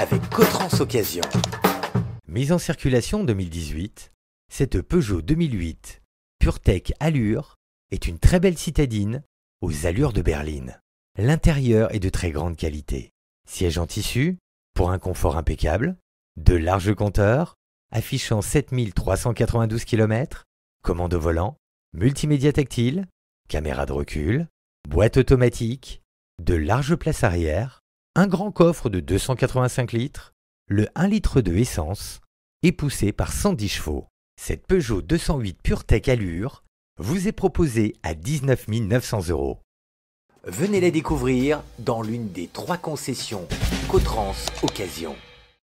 avec Cotrans Occasion. Mise en circulation en 2018, cette Peugeot 2008 PureTech Allure est une très belle citadine aux allures de berline. L'intérieur est de très grande qualité. Siège en tissu, pour un confort impeccable, de larges compteurs, affichant 7392 km, commande au volant, multimédia tactile, caméra de recul, boîte automatique, de larges places arrière, un grand coffre de 285 litres, le 1 litre de essence, est poussé par 110 chevaux. Cette Peugeot 208 PureTech Allure vous est proposée à 19 900 euros. Venez la découvrir dans l'une des trois concessions Cotrans Occasion.